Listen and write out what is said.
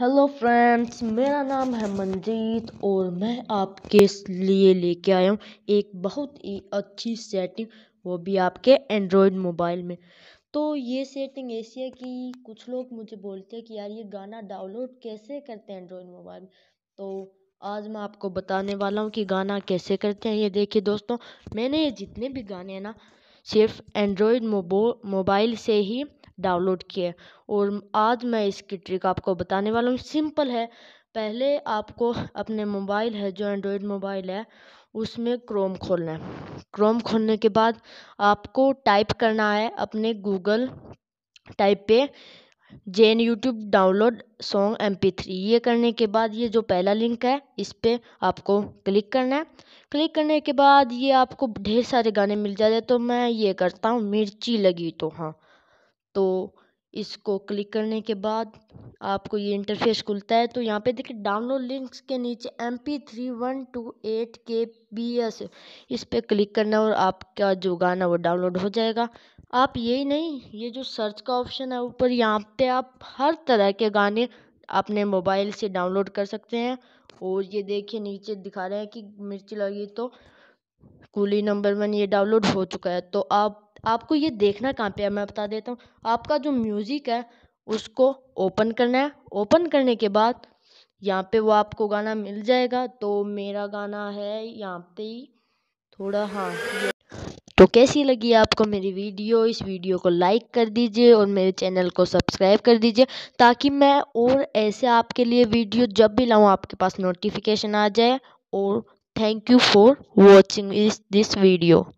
hello friends मेरा नाम है मनजीत और मैं आपके लिए लेके आया हूँ एक बहुत ही अच्छी सेटिंग वो भी आपके एंड्रॉयड मोबाइल में तो ये सेटिंग ऐसी है कि कुछ लोग मुझे बोलते हैं कि यार ये गाना डाउनलोड कैसे करते हैं एंड्रॉयड मोबाइल में तो आज मैं आपको बताने वाला हूँ कि गाना कैसे करते हैं ये देखिए दोस्तों मैंने ये जितने भी गाने हैं ना सिर्फ एंड्रॉयड मोबाइल से ही डाउनलोड किए और आज मैं इसकी ट्रिक आपको बताने वाला हूँ सिंपल है पहले आपको अपने मोबाइल है जो एंड्रॉयड मोबाइल है उसमें क्रोम खोलना है क्रोम खोलने के बाद आपको टाइप करना है अपने गूगल टाइप पे जेन YouTube download song M P three ये करने के बाद ये जो पहला लिंक है इस पर आपको क्लिक करना है क्लिक करने के बाद ये आपको ढेर सारे गाने मिल जाते तो मैं ये करता हूँ मिर्ची लगी तो हाँ तो इसको क्लिक करने के बाद आपको ये इंटरफेस खुलता है तो यहाँ पे देखिए डाउनलोड लिंक्स के नीचे M P three one two eight K B S इस पर क्लिक करना और आपका जो गाना वो डाउनलोड हो जाएगा आप यही नहीं ये जो सर्च का ऑप्शन है ऊपर यहाँ पे आप हर तरह के गाने अपने मोबाइल से डाउनलोड कर सकते हैं और ये देखिए नीचे दिखा रहे हैं कि मिर्ची लगी तो कूली नंबर वन ये डाउनलोड हो चुका है तो आप आपको ये देखना कहाँ पे है मैं बता देता हूँ आपका जो म्यूज़िक है उसको ओपन करना है ओपन करने के बाद यहाँ पे वो आपको गाना मिल जाएगा तो मेरा गाना है यहाँ पे ही थोड़ा हाँ तो कैसी लगी आपको मेरी वीडियो इस वीडियो को लाइक कर दीजिए और मेरे चैनल को सब्सक्राइब कर दीजिए ताकि मैं और ऐसे आपके लिए वीडियो जब भी लाऊं आपके पास नोटिफिकेशन आ जाए और थैंक यू फॉर वॉचिंग इस दिस वीडियो